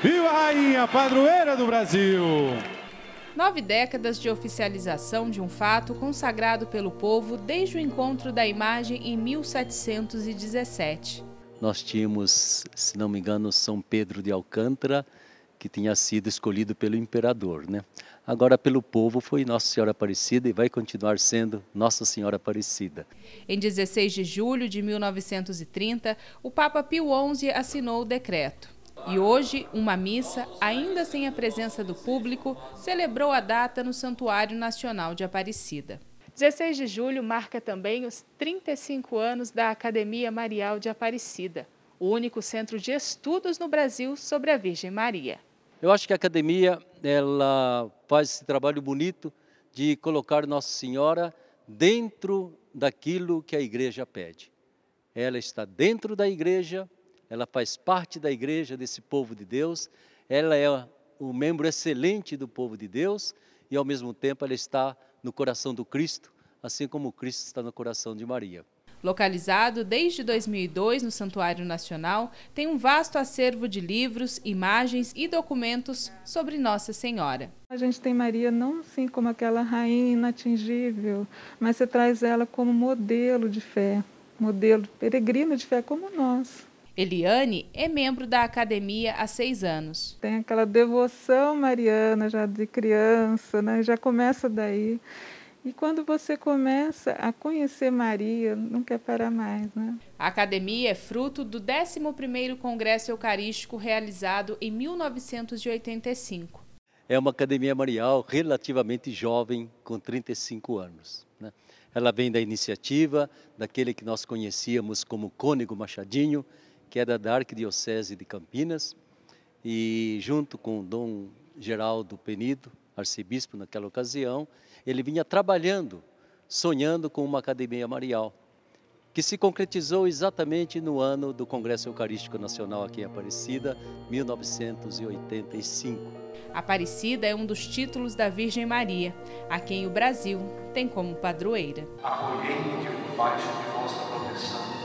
Viva a rainha padroeira do Brasil! Nove décadas de oficialização de um fato consagrado pelo povo desde o encontro da imagem em 1717. Nós tínhamos, se não me engano, São Pedro de Alcântara, que tinha sido escolhido pelo imperador, né? Agora pelo povo foi Nossa Senhora Aparecida e vai continuar sendo Nossa Senhora Aparecida. Em 16 de julho de 1930, o Papa Pio XI assinou o decreto. E hoje, uma missa, ainda sem a presença do público, celebrou a data no Santuário Nacional de Aparecida. 16 de julho marca também os 35 anos da Academia Marial de Aparecida, o único centro de estudos no Brasil sobre a Virgem Maria. Eu acho que a academia ela faz esse trabalho bonito de colocar Nossa Senhora dentro daquilo que a igreja pede. Ela está dentro da igreja ela faz parte da igreja desse povo de Deus, ela é um membro excelente do povo de Deus e ao mesmo tempo ela está no coração do Cristo, assim como Cristo está no coração de Maria. Localizado desde 2002 no Santuário Nacional, tem um vasto acervo de livros, imagens e documentos sobre Nossa Senhora. A gente tem Maria não assim como aquela rainha inatingível, mas você traz ela como modelo de fé, modelo peregrino de fé como nós. Eliane é membro da academia há seis anos. Tem aquela devoção mariana já de criança, né? já começa daí. E quando você começa a conhecer Maria, não quer parar mais, né? A academia é fruto do 11º Congresso Eucarístico realizado em 1985. É uma academia marial relativamente jovem, com 35 anos. Né? Ela vem da iniciativa daquele que nós conhecíamos como Cônigo Machadinho, que é da Arquidiocese de Campinas, e junto com Dom Geraldo Penido, arcebispo naquela ocasião, ele vinha trabalhando, sonhando com uma academia marial, que se concretizou exatamente no ano do Congresso Eucarístico Nacional aqui em Aparecida, 1985. Aparecida é um dos títulos da Virgem Maria, a quem o Brasil tem como padroeira. Acolhei-me debaixo de vossa proteção